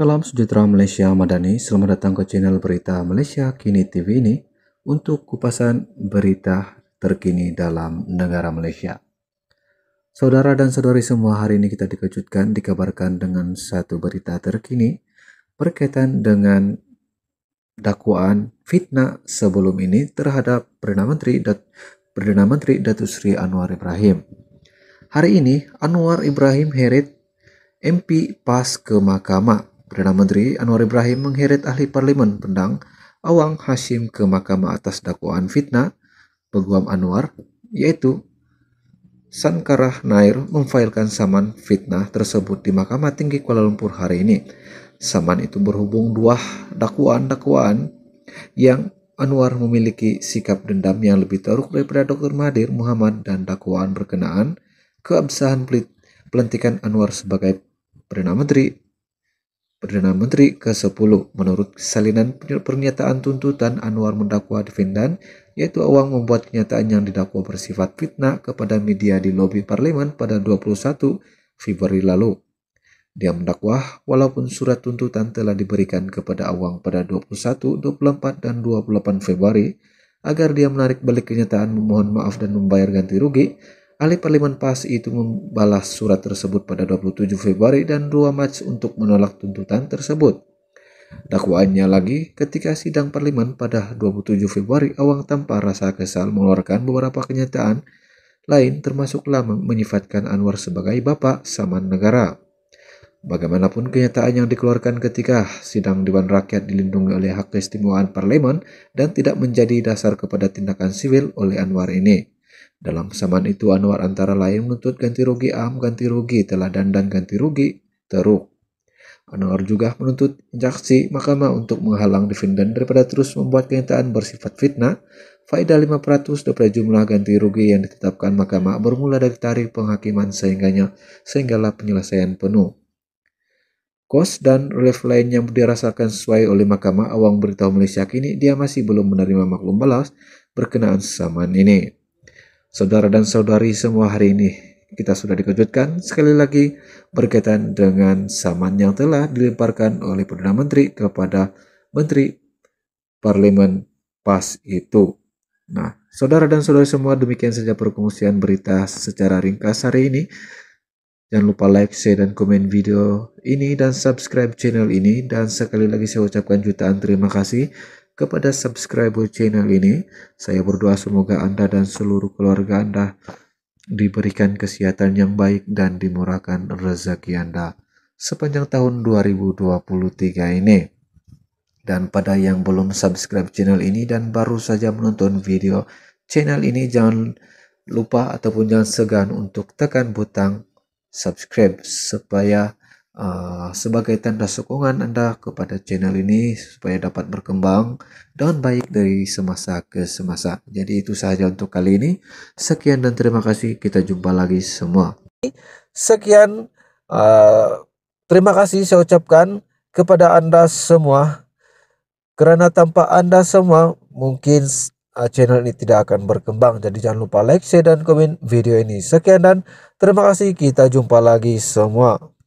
Salam sejahtera Malaysia Madani, selamat datang ke channel berita Malaysia Kini TV ini untuk kupasan berita terkini dalam negara Malaysia. Saudara dan saudari semua hari ini kita dikejutkan dikabarkan dengan satu berita terkini berkaitan dengan dakwaan fitnah sebelum ini terhadap Perdana Menteri Dat Perdana Menteri Datuk Sri Anwar Ibrahim. Hari ini Anwar Ibrahim Herit MP pas ke mahkamah Perdana Menteri Anwar Ibrahim mengheret ahli Parlimen Pendang Awang Hashim ke mahkamah atas dakwaan fitnah peguam Anwar, yaitu Sankarah Nair memfailkan saman fitnah tersebut di Mahkamah Tinggi Kuala Lumpur hari ini. Saman itu berhubung dua dakwaan-dakwaan yang Anwar memiliki sikap dendam yang lebih teruk daripada Dr. Mahathir Muhammad dan dakwaan berkenaan keabsahan pelantikan Anwar sebagai Perdana Menteri Perdana Menteri ke-10. Menurut salinan pernyataan tuntutan Anwar mendakwa di yaitu Awang membuat kenyataan yang didakwa bersifat fitnah kepada media di lobi parlemen pada 21 Februari lalu. Dia mendakwa walaupun surat tuntutan telah diberikan kepada Awang pada 21, 24, dan 28 Februari agar dia menarik balik kenyataan memohon maaf dan membayar ganti rugi, Ahli Parlimen PAS itu membalas surat tersebut pada 27 Februari dan 2 Mac untuk menolak tuntutan tersebut. Dakwaannya lagi ketika sidang parlimen pada 27 Februari Awang tanpa rasa kesal mengeluarkan beberapa kenyataan lain termasuklah menyifatkan Anwar sebagai bapak saman negara. Bagaimanapun kenyataan yang dikeluarkan ketika sidang Dewan Rakyat dilindungi oleh hak keistimewaan parlemen dan tidak menjadi dasar kepada tindakan sivil oleh Anwar ini. Dalam kesamaan itu Anwar antara lain menuntut ganti rugi am, ganti rugi telah dan ganti rugi teruk. Anwar juga menuntut injaksi mahkamah untuk menghalang defendan daripada terus membuat kenyataan bersifat fitnah. Faedah 500 daripada jumlah ganti rugi yang ditetapkan mahkamah bermula dari tarikh penghakiman sehingganya sehinggalah penyelesaian penuh. Kos dan relief lain yang dirasakan sesuai oleh Mahkamah Awang Beritahu Malaysia kini dia masih belum menerima maklum balas berkenaan saman ini. Saudara dan saudari semua hari ini kita sudah dikejutkan sekali lagi berkaitan dengan saman yang telah dilemparkan oleh Perdana Menteri kepada Menteri Parlemen pas itu. Nah, saudara dan saudari semua demikian saja perkongsian berita secara ringkas hari ini. Jangan lupa like, share, dan komen video ini dan subscribe channel ini. Dan sekali lagi saya ucapkan jutaan terima kasih kepada subscriber channel ini. Saya berdoa semoga Anda dan seluruh keluarga Anda diberikan kesehatan yang baik dan dimurahkan rezeki Anda sepanjang tahun 2023 ini. Dan pada yang belum subscribe channel ini dan baru saja menonton video channel ini jangan lupa ataupun jangan segan untuk tekan butang subscribe supaya Eh, sebagai tanda sokongan Anda kepada channel ini supaya dapat berkembang dan baik dari semasa ke semasa. Jadi itu saja untuk kali ini. Sekian dan terima kasih. Kita jumpa lagi semua. Sekian uh, terima kasih saya ucapkan kepada Anda semua karena tanpa Anda semua mungkin eh, channel ini tidak akan berkembang. Jadi jangan lupa like, share, dan komen video ini. Sekian dan terima kasih. Kita jumpa lagi semua.